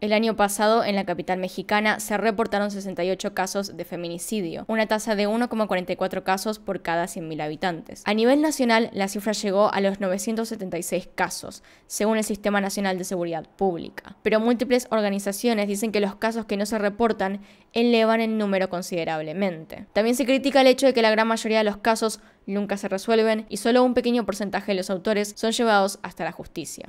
El año pasado, en la capital mexicana, se reportaron 68 casos de feminicidio, una tasa de 1,44 casos por cada 100.000 habitantes. A nivel nacional, la cifra llegó a los 976 casos, según el Sistema Nacional de Seguridad Pública. Pero múltiples organizaciones dicen que los casos que no se reportan elevan el número considerablemente. También se critica el hecho de que la gran mayoría de los casos nunca se resuelven y solo un pequeño porcentaje de los autores son llevados hasta la justicia.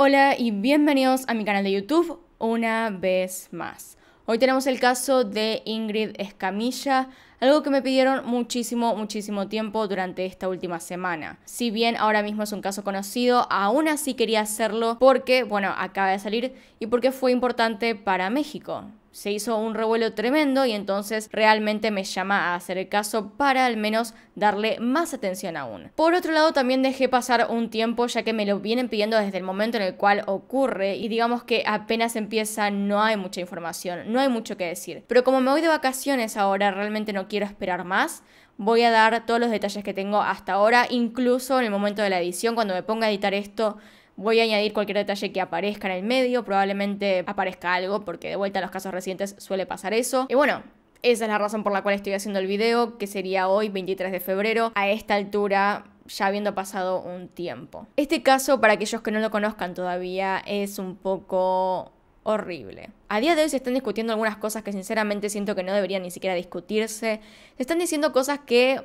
Hola y bienvenidos a mi canal de YouTube una vez más. Hoy tenemos el caso de Ingrid Escamilla, algo que me pidieron muchísimo, muchísimo tiempo durante esta última semana. Si bien ahora mismo es un caso conocido, aún así quería hacerlo porque, bueno, acaba de salir y porque fue importante para México se hizo un revuelo tremendo y entonces realmente me llama a hacer el caso para al menos darle más atención aún. Por otro lado, también dejé pasar un tiempo ya que me lo vienen pidiendo desde el momento en el cual ocurre y digamos que apenas empieza no hay mucha información, no hay mucho que decir. Pero como me voy de vacaciones ahora, realmente no quiero esperar más. Voy a dar todos los detalles que tengo hasta ahora, incluso en el momento de la edición, cuando me ponga a editar esto, Voy a añadir cualquier detalle que aparezca en el medio, probablemente aparezca algo, porque de vuelta a los casos recientes suele pasar eso. Y bueno, esa es la razón por la cual estoy haciendo el video, que sería hoy, 23 de febrero. A esta altura ya habiendo pasado un tiempo. Este caso, para aquellos que no lo conozcan todavía, es un poco horrible. A día de hoy se están discutiendo algunas cosas que sinceramente siento que no deberían ni siquiera discutirse. Se están diciendo cosas que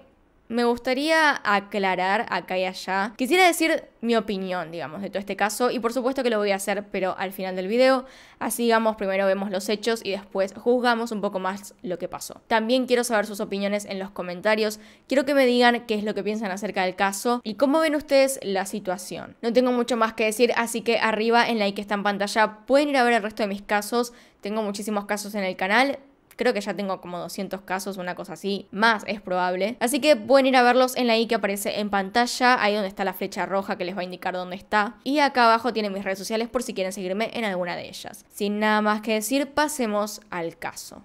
me gustaría aclarar acá y allá. Quisiera decir mi opinión, digamos, de todo este caso, y por supuesto que lo voy a hacer, pero al final del video, así digamos, primero vemos los hechos y después juzgamos un poco más lo que pasó. También quiero saber sus opiniones en los comentarios, quiero que me digan qué es lo que piensan acerca del caso y cómo ven ustedes la situación. No tengo mucho más que decir, así que arriba en la que está en pantalla pueden ir a ver el resto de mis casos, tengo muchísimos casos en el canal, Creo que ya tengo como 200 casos, una cosa así, más es probable. Así que pueden ir a verlos en la i que aparece en pantalla, ahí donde está la flecha roja que les va a indicar dónde está. Y acá abajo tienen mis redes sociales por si quieren seguirme en alguna de ellas. Sin nada más que decir, pasemos al caso.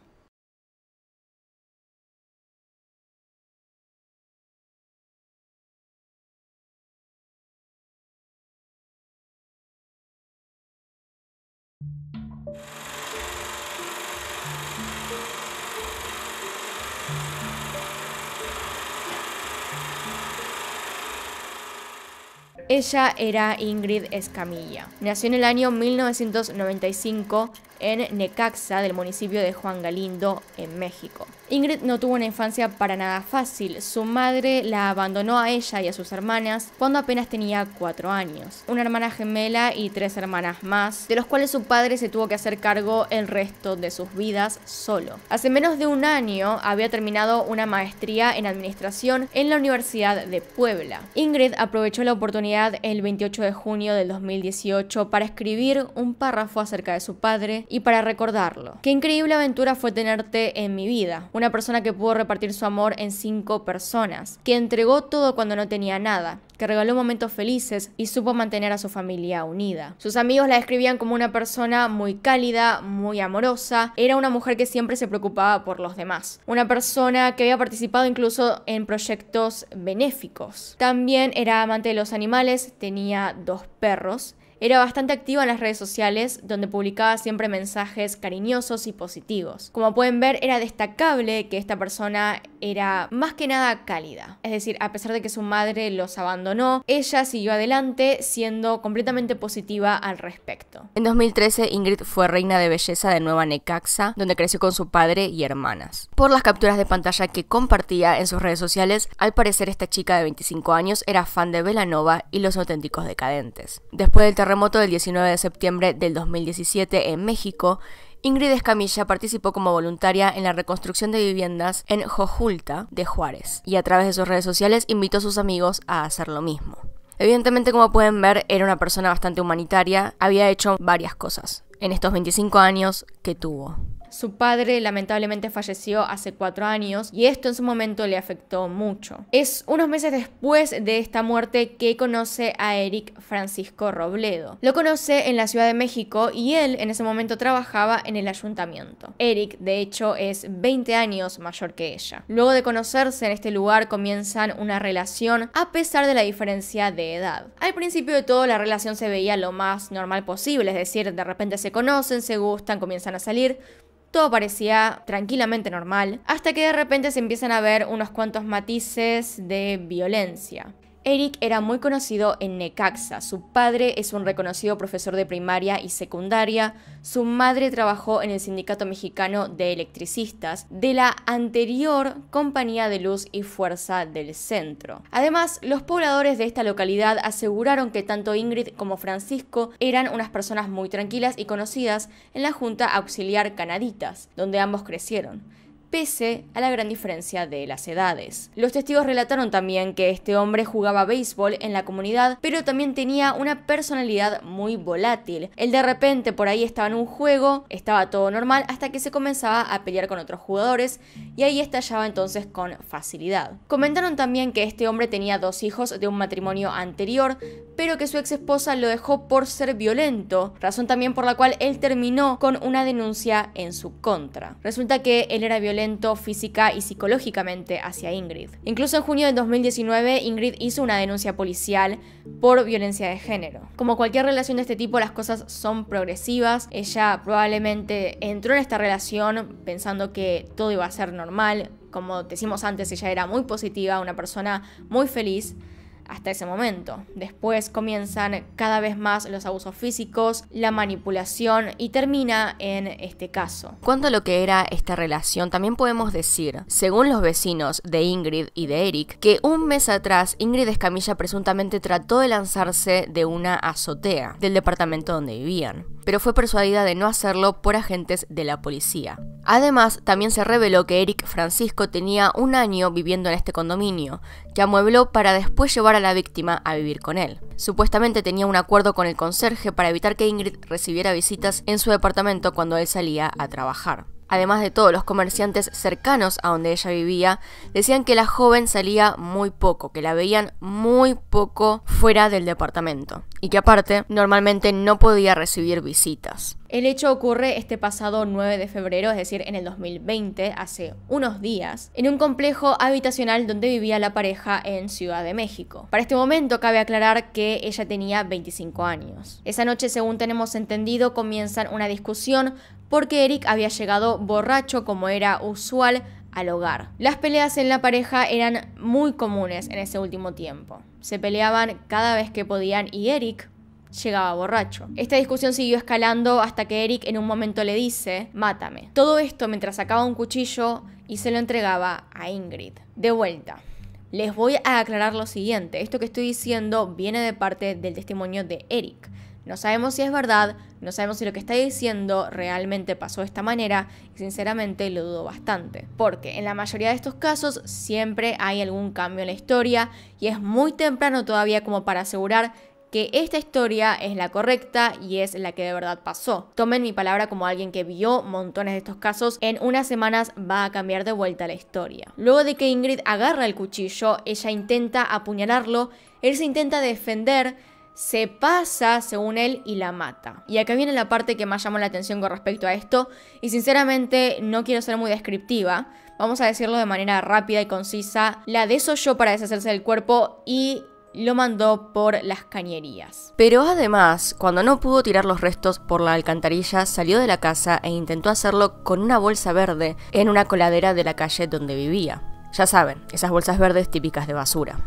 Ella era Ingrid Escamilla. Nació en el año 1995 en Necaxa, del municipio de Juan Galindo, en México. Ingrid no tuvo una infancia para nada fácil. Su madre la abandonó a ella y a sus hermanas cuando apenas tenía cuatro años. Una hermana gemela y tres hermanas más, de los cuales su padre se tuvo que hacer cargo el resto de sus vidas solo. Hace menos de un año había terminado una maestría en administración en la Universidad de Puebla. Ingrid aprovechó la oportunidad el 28 de junio del 2018 para escribir un párrafo acerca de su padre y para recordarlo. Qué increíble aventura fue tenerte en mi vida, una persona que pudo repartir su amor en cinco personas, que entregó todo cuando no tenía nada, que regaló momentos felices y supo mantener a su familia unida. Sus amigos la describían como una persona muy cálida, muy amorosa, era una mujer que siempre se preocupaba por los demás, una persona que había participado incluso en proyectos benéficos. También era amante de los animales, tenía dos perros, era bastante activa en las redes sociales, donde publicaba siempre mensajes cariñosos y positivos. Como pueden ver, era destacable que esta persona era más que nada cálida. Es decir, a pesar de que su madre los abandonó, ella siguió adelante siendo completamente positiva al respecto. En 2013, Ingrid fue reina de belleza de Nueva Necaxa, donde creció con su padre y hermanas. Por las capturas de pantalla que compartía en sus redes sociales, al parecer esta chica de 25 años era fan de Velanova y los auténticos decadentes. Después del remoto del 19 de septiembre del 2017 en México, Ingrid Escamilla participó como voluntaria en la reconstrucción de viviendas en Jojulta de Juárez y a través de sus redes sociales invitó a sus amigos a hacer lo mismo. Evidentemente, como pueden ver, era una persona bastante humanitaria, había hecho varias cosas en estos 25 años que tuvo. Su padre lamentablemente falleció hace cuatro años y esto en su momento le afectó mucho. Es unos meses después de esta muerte que conoce a Eric Francisco Robledo. Lo conoce en la Ciudad de México y él en ese momento trabajaba en el ayuntamiento. Eric, de hecho, es 20 años mayor que ella. Luego de conocerse en este lugar comienzan una relación a pesar de la diferencia de edad. Al principio de todo la relación se veía lo más normal posible, es decir, de repente se conocen, se gustan, comienzan a salir, todo parecía tranquilamente normal, hasta que de repente se empiezan a ver unos cuantos matices de violencia. Eric era muy conocido en Necaxa. Su padre es un reconocido profesor de primaria y secundaria. Su madre trabajó en el Sindicato Mexicano de Electricistas de la anterior Compañía de Luz y Fuerza del Centro. Además, los pobladores de esta localidad aseguraron que tanto Ingrid como Francisco eran unas personas muy tranquilas y conocidas en la Junta Auxiliar Canaditas, donde ambos crecieron pese a la gran diferencia de las edades. Los testigos relataron también que este hombre jugaba béisbol en la comunidad, pero también tenía una personalidad muy volátil. Él de repente por ahí estaba en un juego, estaba todo normal, hasta que se comenzaba a pelear con otros jugadores y ahí estallaba entonces con facilidad. Comentaron también que este hombre tenía dos hijos de un matrimonio anterior, pero que su ex esposa lo dejó por ser violento, razón también por la cual él terminó con una denuncia en su contra. Resulta que él era violento física y psicológicamente hacia Ingrid. Incluso en junio de 2019, Ingrid hizo una denuncia policial por violencia de género. Como cualquier relación de este tipo, las cosas son progresivas. Ella probablemente entró en esta relación pensando que todo iba a ser normal. Como decimos antes, ella era muy positiva, una persona muy feliz hasta ese momento. Después comienzan cada vez más los abusos físicos, la manipulación y termina en este caso. Cuanto a lo que era esta relación, también podemos decir, según los vecinos de Ingrid y de Eric, que un mes atrás Ingrid Escamilla presuntamente trató de lanzarse de una azotea del departamento donde vivían pero fue persuadida de no hacerlo por agentes de la policía. Además, también se reveló que Eric Francisco tenía un año viviendo en este condominio, que amuebló para después llevar a la víctima a vivir con él. Supuestamente tenía un acuerdo con el conserje para evitar que Ingrid recibiera visitas en su departamento cuando él salía a trabajar. Además de todos los comerciantes cercanos a donde ella vivía decían que la joven salía muy poco, que la veían muy poco fuera del departamento y que aparte normalmente no podía recibir visitas. El hecho ocurre este pasado 9 de febrero, es decir, en el 2020, hace unos días, en un complejo habitacional donde vivía la pareja en Ciudad de México. Para este momento cabe aclarar que ella tenía 25 años. Esa noche, según tenemos entendido, comienzan una discusión porque Eric había llegado borracho como era usual al hogar. Las peleas en la pareja eran muy comunes en ese último tiempo. Se peleaban cada vez que podían y Eric llegaba borracho. Esta discusión siguió escalando hasta que Eric en un momento le dice, mátame. Todo esto mientras sacaba un cuchillo y se lo entregaba a Ingrid. De vuelta. Les voy a aclarar lo siguiente, esto que estoy diciendo viene de parte del testimonio de Eric. No sabemos si es verdad, no sabemos si lo que está diciendo realmente pasó de esta manera y sinceramente lo dudo bastante, porque en la mayoría de estos casos siempre hay algún cambio en la historia y es muy temprano todavía como para asegurar que esta historia es la correcta y es la que de verdad pasó. Tomen mi palabra como alguien que vio montones de estos casos, en unas semanas va a cambiar de vuelta la historia. Luego de que Ingrid agarra el cuchillo, ella intenta apuñalarlo, él se intenta defender, se pasa, según él, y la mata. Y acá viene la parte que más llamó la atención con respecto a esto, y sinceramente no quiero ser muy descriptiva, vamos a decirlo de manera rápida y concisa, la desolló para deshacerse del cuerpo y lo mandó por las cañerías. Pero además, cuando no pudo tirar los restos por la alcantarilla, salió de la casa e intentó hacerlo con una bolsa verde en una coladera de la calle donde vivía. Ya saben, esas bolsas verdes típicas de basura.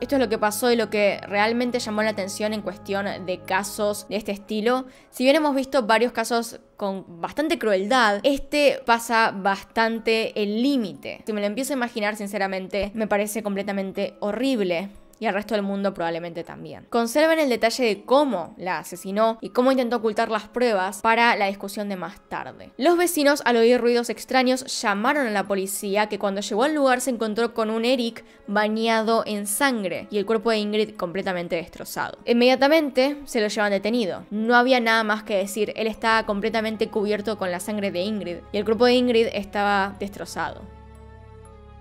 Esto es lo que pasó y lo que realmente llamó la atención en cuestión de casos de este estilo. Si bien hemos visto varios casos con bastante crueldad, este pasa bastante el límite. Si me lo empiezo a imaginar, sinceramente, me parece completamente horrible y al resto del mundo probablemente también. Conserven el detalle de cómo la asesinó y cómo intentó ocultar las pruebas para la discusión de más tarde. Los vecinos al oír ruidos extraños llamaron a la policía que cuando llegó al lugar se encontró con un Eric bañado en sangre y el cuerpo de Ingrid completamente destrozado. Inmediatamente se lo llevan detenido. No había nada más que decir, él estaba completamente cubierto con la sangre de Ingrid y el cuerpo de Ingrid estaba destrozado.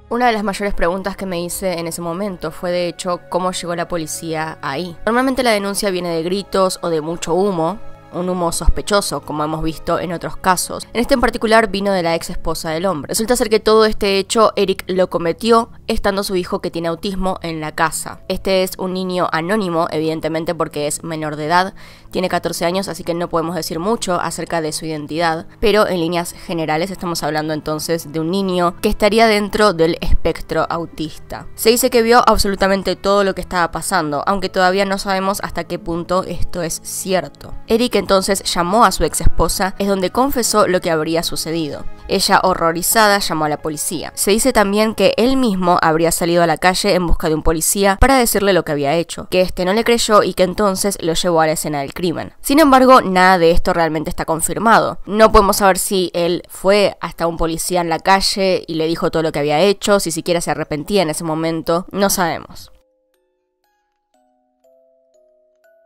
Una de las mayores preguntas que me hice en ese momento fue de hecho cómo llegó la policía ahí. Normalmente la denuncia viene de gritos o de mucho humo, un humo sospechoso, como hemos visto en otros casos. En este en particular vino de la ex esposa del hombre. Resulta ser que todo este hecho Eric lo cometió estando su hijo que tiene autismo en la casa. Este es un niño anónimo, evidentemente porque es menor de edad, tiene 14 años, así que no podemos decir mucho acerca de su identidad, pero en líneas generales estamos hablando entonces de un niño que estaría dentro del espectro autista. Se dice que vio absolutamente todo lo que estaba pasando, aunque todavía no sabemos hasta qué punto esto es cierto. Eric entonces llamó a su ex esposa, es donde confesó lo que habría sucedido. Ella, horrorizada, llamó a la policía. Se dice también que él mismo habría salido a la calle en busca de un policía para decirle lo que había hecho, que este no le creyó y que entonces lo llevó a la escena del crimen. Sin embargo, nada de esto realmente está confirmado. No podemos saber si él fue hasta un policía en la calle y le dijo todo lo que había hecho, si siquiera se arrepentía en ese momento, no sabemos.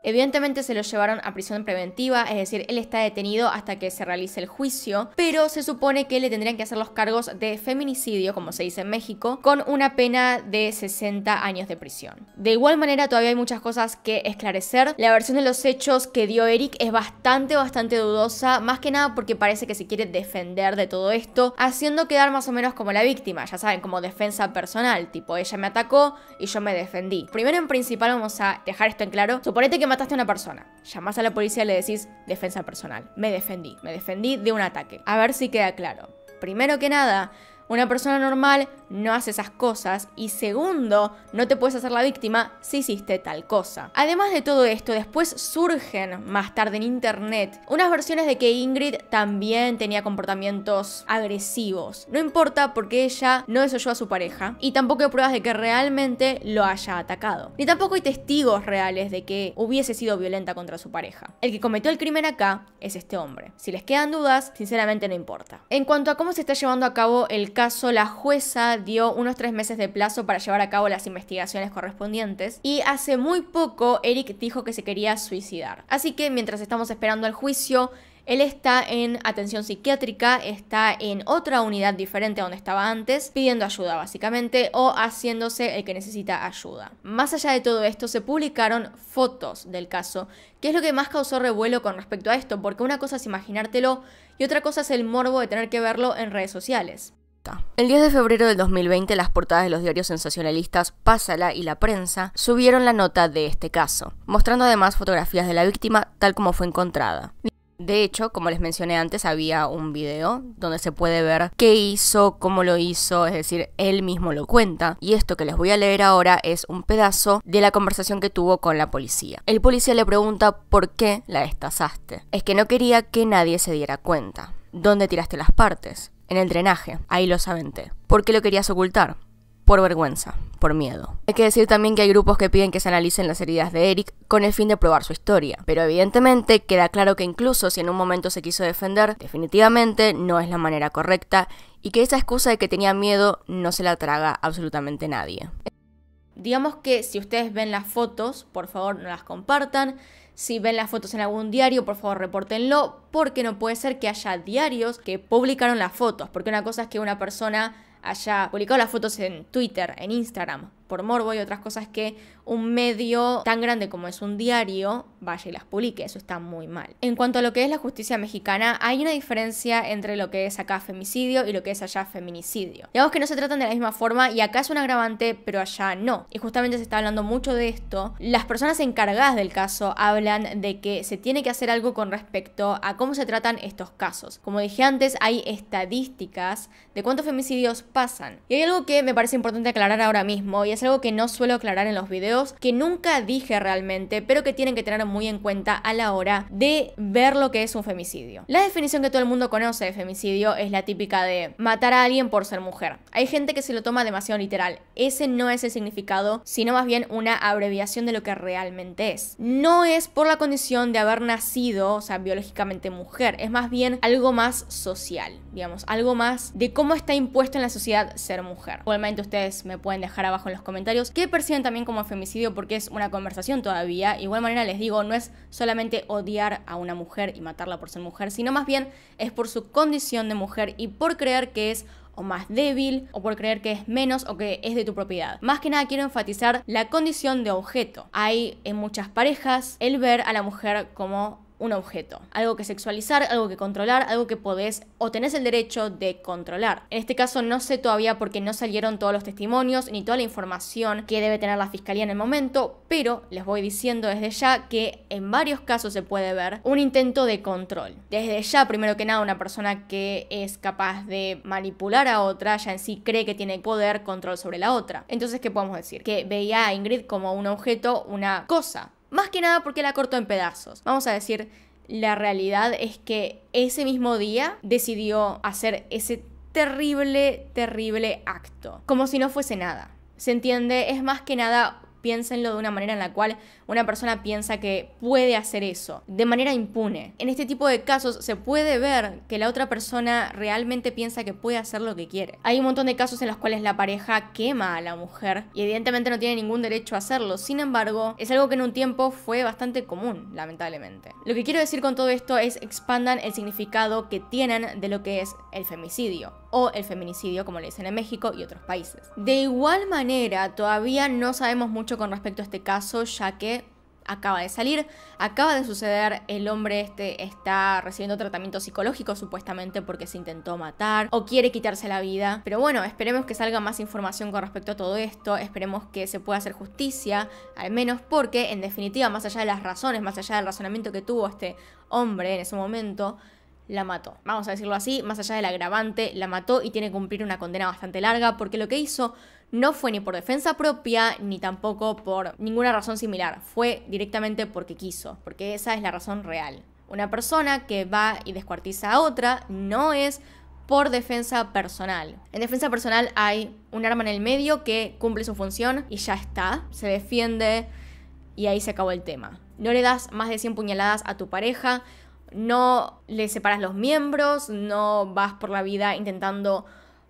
Evidentemente se lo llevaron a prisión preventiva, es decir, él está detenido hasta que se realice el juicio, pero se supone que le tendrían que hacer los cargos de feminicidio, como se dice en México, con una pena de 60 años de prisión. De igual manera, todavía hay muchas cosas que esclarecer. La versión de los hechos que dio Eric es bastante, bastante dudosa, más que nada porque parece que se quiere defender de todo esto, haciendo quedar más o menos como la víctima, ya saben, como defensa personal, tipo ella me atacó y yo me defendí. Primero en principal vamos a dejar esto en claro, suponete que mataste a una persona. Llamás a la policía y le decís defensa personal. Me defendí, me defendí de un ataque. A ver si queda claro. Primero que nada, una persona normal no hace esas cosas y segundo, no te puedes hacer la víctima si hiciste tal cosa. Además de todo esto, después surgen más tarde en internet unas versiones de que Ingrid también tenía comportamientos agresivos. No importa porque ella no desoyó a su pareja y tampoco hay pruebas de que realmente lo haya atacado. Ni tampoco hay testigos reales de que hubiese sido violenta contra su pareja. El que cometió el crimen acá es este hombre. Si les quedan dudas, sinceramente no importa. En cuanto a cómo se está llevando a cabo el caso, la jueza dio unos tres meses de plazo para llevar a cabo las investigaciones correspondientes y hace muy poco Eric dijo que se quería suicidar. Así que mientras estamos esperando el juicio, él está en atención psiquiátrica, está en otra unidad diferente a donde estaba antes, pidiendo ayuda básicamente o haciéndose el que necesita ayuda. Más allá de todo esto, se publicaron fotos del caso, que es lo que más causó revuelo con respecto a esto, porque una cosa es imaginártelo y otra cosa es el morbo de tener que verlo en redes sociales. El 10 de febrero del 2020, las portadas de los diarios sensacionalistas Pásala y La Prensa subieron la nota de este caso, mostrando además fotografías de la víctima tal como fue encontrada. De hecho, como les mencioné antes, había un video donde se puede ver qué hizo, cómo lo hizo, es decir, él mismo lo cuenta. Y esto que les voy a leer ahora es un pedazo de la conversación que tuvo con la policía. El policía le pregunta por qué la destazaste. Es que no quería que nadie se diera cuenta. ¿Dónde tiraste las partes? en el drenaje, ahí lo sabenté. ¿Por qué lo querías ocultar? Por vergüenza, por miedo. Hay que decir también que hay grupos que piden que se analicen las heridas de Eric con el fin de probar su historia, pero evidentemente queda claro que incluso si en un momento se quiso defender, definitivamente no es la manera correcta y que esa excusa de que tenía miedo no se la traga absolutamente nadie. Digamos que si ustedes ven las fotos, por favor no las compartan. Si ven las fotos en algún diario, por favor, repórtenlo, porque no puede ser que haya diarios que publicaron las fotos, porque una cosa es que una persona haya publicado las fotos en Twitter, en Instagram, por morbo y otras cosas que un medio tan grande como es un diario vaya y las publique. Eso está muy mal. En cuanto a lo que es la justicia mexicana, hay una diferencia entre lo que es acá femicidio y lo que es allá feminicidio. Digamos que no se tratan de la misma forma y acá es un agravante, pero allá no. Y justamente se está hablando mucho de esto. Las personas encargadas del caso hablan de que se tiene que hacer algo con respecto a cómo se tratan estos casos. Como dije antes, hay estadísticas de cuántos femicidios pasan. Y hay algo que me parece importante aclarar ahora mismo y es es algo que no suelo aclarar en los videos, que nunca dije realmente, pero que tienen que tener muy en cuenta a la hora de ver lo que es un femicidio. La definición que todo el mundo conoce de femicidio es la típica de matar a alguien por ser mujer. Hay gente que se lo toma demasiado literal. Ese no es el significado, sino más bien una abreviación de lo que realmente es. No es por la condición de haber nacido, o sea, biológicamente mujer, es más bien algo más social digamos, algo más de cómo está impuesto en la sociedad ser mujer. Igualmente ustedes me pueden dejar abajo en los comentarios qué perciben también como femicidio porque es una conversación todavía. Igual manera les digo, no es solamente odiar a una mujer y matarla por ser mujer, sino más bien es por su condición de mujer y por creer que es o más débil, o por creer que es menos o que es de tu propiedad. Más que nada quiero enfatizar la condición de objeto. Hay en muchas parejas el ver a la mujer como un objeto, algo que sexualizar, algo que controlar, algo que podés o tenés el derecho de controlar. En este caso no sé todavía porque no salieron todos los testimonios ni toda la información que debe tener la fiscalía en el momento, pero les voy diciendo desde ya que en varios casos se puede ver un intento de control. Desde ya, primero que nada, una persona que es capaz de manipular a otra ya en sí cree que tiene poder, control sobre la otra. Entonces, ¿qué podemos decir? Que veía a Ingrid como un objeto, una cosa, que nada porque la cortó en pedazos. Vamos a decir, la realidad es que ese mismo día decidió hacer ese terrible, terrible acto. Como si no fuese nada. ¿Se entiende? Es más que nada Piénsenlo de una manera en la cual una persona piensa que puede hacer eso, de manera impune. En este tipo de casos se puede ver que la otra persona realmente piensa que puede hacer lo que quiere. Hay un montón de casos en los cuales la pareja quema a la mujer y evidentemente no tiene ningún derecho a hacerlo. Sin embargo, es algo que en un tiempo fue bastante común, lamentablemente. Lo que quiero decir con todo esto es expandan el significado que tienen de lo que es el femicidio o el feminicidio, como le dicen en México y otros países. De igual manera, todavía no sabemos mucho con respecto a este caso, ya que acaba de salir, acaba de suceder, el hombre este está recibiendo tratamiento psicológico supuestamente porque se intentó matar o quiere quitarse la vida. Pero bueno, esperemos que salga más información con respecto a todo esto, esperemos que se pueda hacer justicia, al menos porque en definitiva, más allá de las razones, más allá del razonamiento que tuvo este hombre en ese momento, la mató. Vamos a decirlo así, más allá del agravante, la mató y tiene que cumplir una condena bastante larga porque lo que hizo no fue ni por defensa propia ni tampoco por ninguna razón similar, fue directamente porque quiso, porque esa es la razón real. Una persona que va y descuartiza a otra no es por defensa personal. En defensa personal hay un arma en el medio que cumple su función y ya está, se defiende y ahí se acabó el tema. No le das más de 100 puñaladas a tu pareja, no le separas los miembros, no vas por la vida intentando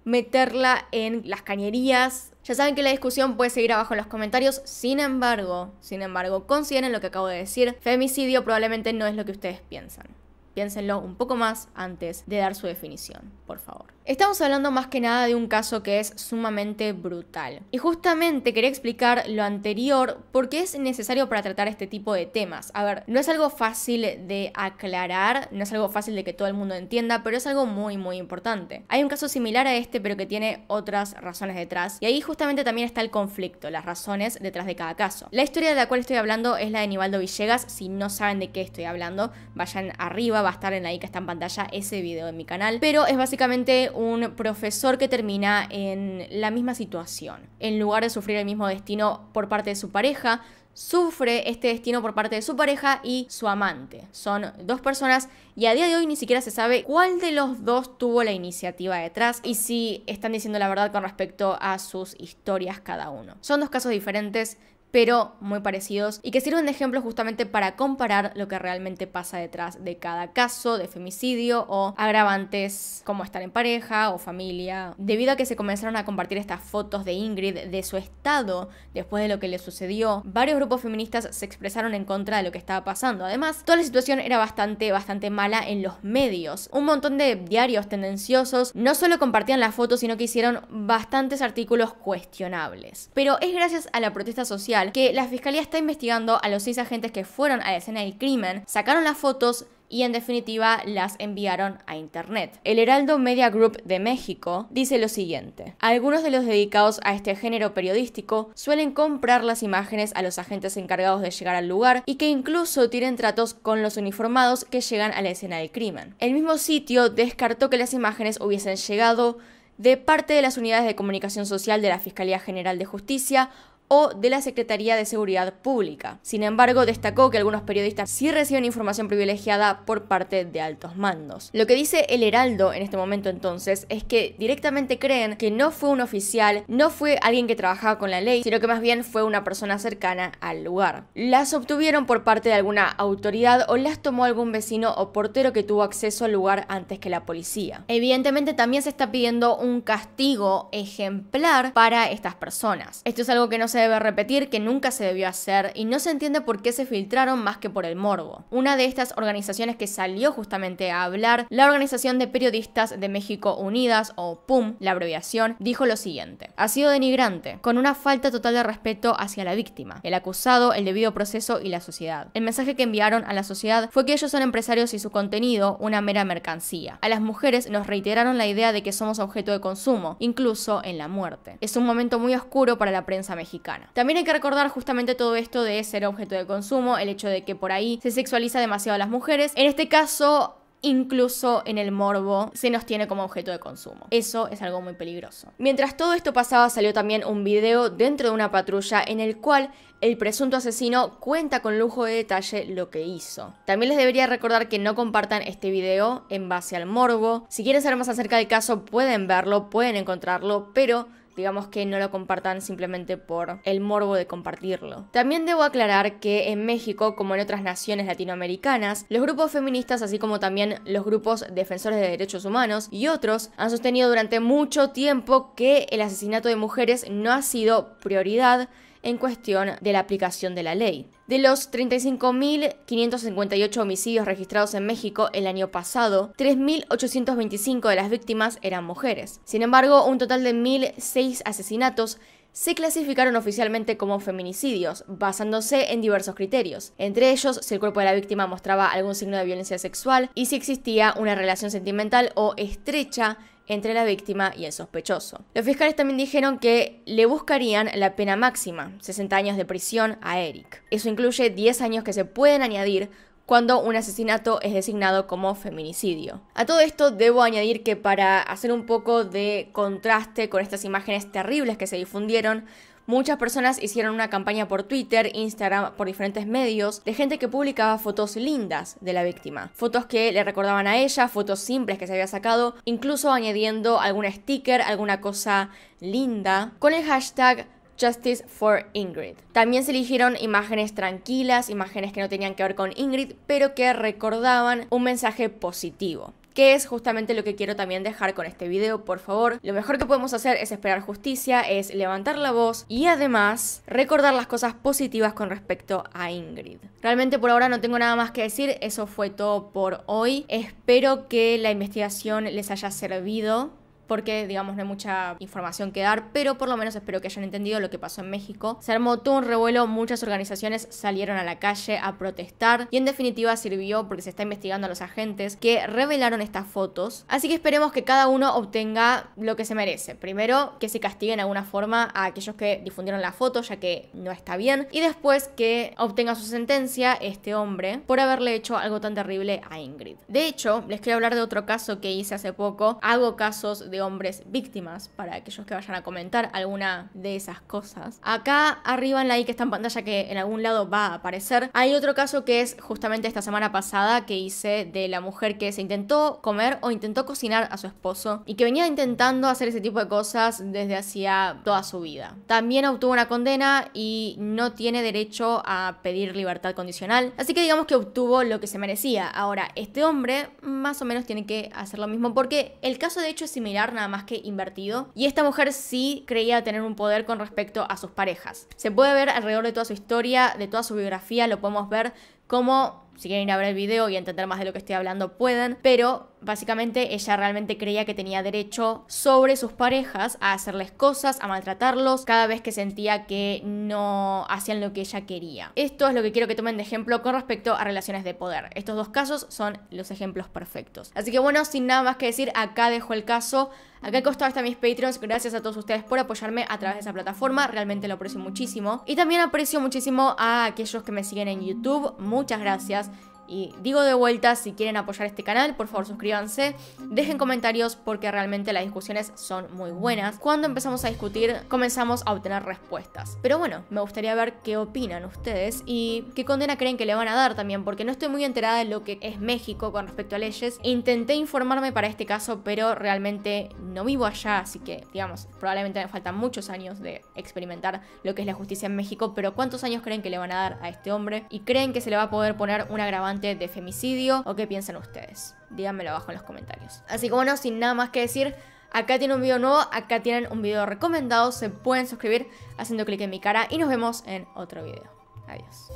meterla en las cañerías. Ya saben que la discusión puede seguir abajo en los comentarios, sin embargo, sin embargo, consideren lo que acabo de decir, femicidio probablemente no es lo que ustedes piensan. Piénsenlo un poco más antes de dar su definición, por favor. Estamos hablando más que nada de un caso que es sumamente brutal. Y justamente quería explicar lo anterior porque es necesario para tratar este tipo de temas. A ver, no es algo fácil de aclarar, no es algo fácil de que todo el mundo entienda, pero es algo muy muy importante. Hay un caso similar a este pero que tiene otras razones detrás. Y ahí justamente también está el conflicto, las razones detrás de cada caso. La historia de la cual estoy hablando es la de Nivaldo Villegas. Si no saben de qué estoy hablando, vayan arriba, va a estar en la i que está en pantalla ese video de mi canal. Pero es básicamente un profesor que termina en la misma situación. En lugar de sufrir el mismo destino por parte de su pareja, sufre este destino por parte de su pareja y su amante. Son dos personas y a día de hoy ni siquiera se sabe cuál de los dos tuvo la iniciativa detrás y si están diciendo la verdad con respecto a sus historias cada uno. Son dos casos diferentes, pero muy parecidos y que sirven de ejemplo justamente para comparar lo que realmente pasa detrás de cada caso de femicidio o agravantes como estar en pareja o familia. Debido a que se comenzaron a compartir estas fotos de Ingrid de su estado después de lo que le sucedió, varios grupos feministas se expresaron en contra de lo que estaba pasando. Además, toda la situación era bastante, bastante mala en los medios. Un montón de diarios tendenciosos no solo compartían las fotos, sino que hicieron bastantes artículos cuestionables. Pero es gracias a la protesta social que la fiscalía está investigando a los seis agentes que fueron a la escena del crimen, sacaron las fotos y en definitiva las enviaron a internet. El Heraldo Media Group de México dice lo siguiente. Algunos de los dedicados a este género periodístico suelen comprar las imágenes a los agentes encargados de llegar al lugar y que incluso tienen tratos con los uniformados que llegan a la escena del crimen. El mismo sitio descartó que las imágenes hubiesen llegado de parte de las unidades de comunicación social de la Fiscalía General de Justicia o de la Secretaría de Seguridad Pública. Sin embargo, destacó que algunos periodistas sí reciben información privilegiada por parte de altos mandos. Lo que dice el Heraldo en este momento entonces es que directamente creen que no fue un oficial, no fue alguien que trabajaba con la ley, sino que más bien fue una persona cercana al lugar. Las obtuvieron por parte de alguna autoridad o las tomó algún vecino o portero que tuvo acceso al lugar antes que la policía. Evidentemente también se está pidiendo un castigo ejemplar para estas personas. Esto es algo que no se debe repetir, que nunca se debió hacer y no se entiende por qué se filtraron más que por el morbo. Una de estas organizaciones que salió justamente a hablar, la Organización de Periodistas de México Unidas, o PUM, la abreviación, dijo lo siguiente. Ha sido denigrante, con una falta total de respeto hacia la víctima, el acusado, el debido proceso y la sociedad. El mensaje que enviaron a la sociedad fue que ellos son empresarios y su contenido una mera mercancía. A las mujeres nos reiteraron la idea de que somos objeto de consumo, incluso en la muerte. Es un momento muy oscuro para la prensa mexicana. También hay que recordar justamente todo esto de ser objeto de consumo, el hecho de que por ahí se sexualiza demasiado a las mujeres. En este caso, incluso en el morbo, se nos tiene como objeto de consumo. Eso es algo muy peligroso. Mientras todo esto pasaba, salió también un video dentro de una patrulla en el cual el presunto asesino cuenta con lujo de detalle lo que hizo. También les debería recordar que no compartan este video en base al morbo. Si quieren saber más acerca del caso, pueden verlo, pueden encontrarlo, pero digamos que no lo compartan simplemente por el morbo de compartirlo. También debo aclarar que en México, como en otras naciones latinoamericanas, los grupos feministas, así como también los grupos defensores de derechos humanos y otros, han sostenido durante mucho tiempo que el asesinato de mujeres no ha sido prioridad en cuestión de la aplicación de la ley. De los 35.558 homicidios registrados en México el año pasado, 3.825 de las víctimas eran mujeres. Sin embargo, un total de 1.006 asesinatos se clasificaron oficialmente como feminicidios, basándose en diversos criterios, entre ellos si el cuerpo de la víctima mostraba algún signo de violencia sexual y si existía una relación sentimental o estrecha entre la víctima y el sospechoso. Los fiscales también dijeron que le buscarían la pena máxima, 60 años de prisión a Eric. Eso incluye 10 años que se pueden añadir cuando un asesinato es designado como feminicidio. A todo esto debo añadir que para hacer un poco de contraste con estas imágenes terribles que se difundieron, Muchas personas hicieron una campaña por Twitter, Instagram, por diferentes medios, de gente que publicaba fotos lindas de la víctima. Fotos que le recordaban a ella, fotos simples que se había sacado, incluso añadiendo algún sticker, alguna cosa linda, con el hashtag Justice for Ingrid. También se eligieron imágenes tranquilas, imágenes que no tenían que ver con Ingrid, pero que recordaban un mensaje positivo que es justamente lo que quiero también dejar con este video, por favor. Lo mejor que podemos hacer es esperar justicia, es levantar la voz y además recordar las cosas positivas con respecto a Ingrid. Realmente por ahora no tengo nada más que decir, eso fue todo por hoy. Espero que la investigación les haya servido porque, digamos, no hay mucha información que dar, pero por lo menos espero que hayan entendido lo que pasó en México. Se armó todo un revuelo, muchas organizaciones salieron a la calle a protestar y en definitiva sirvió porque se está investigando a los agentes que revelaron estas fotos. Así que esperemos que cada uno obtenga lo que se merece. Primero, que se castiguen de alguna forma a aquellos que difundieron la foto, ya que no está bien. Y después que obtenga su sentencia este hombre por haberle hecho algo tan terrible a Ingrid. De hecho, les quiero hablar de otro caso que hice hace poco. Hago casos de hombres víctimas para aquellos que vayan a comentar alguna de esas cosas. Acá arriba en la I que está en pantalla que en algún lado va a aparecer, hay otro caso que es justamente esta semana pasada que hice de la mujer que se intentó comer o intentó cocinar a su esposo y que venía intentando hacer ese tipo de cosas desde hacía toda su vida. También obtuvo una condena y no tiene derecho a pedir libertad condicional, así que digamos que obtuvo lo que se merecía. Ahora, este hombre más o menos tiene que hacer lo mismo porque el caso de hecho es similar nada más que invertido. Y esta mujer sí creía tener un poder con respecto a sus parejas. Se puede ver alrededor de toda su historia, de toda su biografía, lo podemos ver como, si quieren ir a ver el video y entender más de lo que estoy hablando, pueden, pero básicamente ella realmente creía que tenía derecho sobre sus parejas a hacerles cosas, a maltratarlos cada vez que sentía que no hacían lo que ella quería. Esto es lo que quiero que tomen de ejemplo con respecto a relaciones de poder. Estos dos casos son los ejemplos perfectos. Así que bueno, sin nada más que decir, acá dejo el caso. Acá he costado hasta mis Patreons. Gracias a todos ustedes por apoyarme a través de esa plataforma. Realmente lo aprecio muchísimo. Y también aprecio muchísimo a aquellos que me siguen en YouTube. Muchas gracias. Y digo de vuelta, si quieren apoyar este canal, por favor suscríbanse, dejen comentarios porque realmente las discusiones son muy buenas. Cuando empezamos a discutir, comenzamos a obtener respuestas. Pero bueno, me gustaría ver qué opinan ustedes y qué condena creen que le van a dar también, porque no estoy muy enterada de lo que es México con respecto a leyes. Intenté informarme para este caso, pero realmente no vivo allá, así que, digamos, probablemente me faltan muchos años de experimentar lo que es la justicia en México, pero ¿cuántos años creen que le van a dar a este hombre? ¿Y creen que se le va a poder poner una agravante de femicidio o qué piensan ustedes. Díganmelo abajo en los comentarios. Así que bueno, sin nada más que decir, acá tienen un video nuevo, acá tienen un video recomendado, se pueden suscribir haciendo clic en mi cara y nos vemos en otro video. Adiós.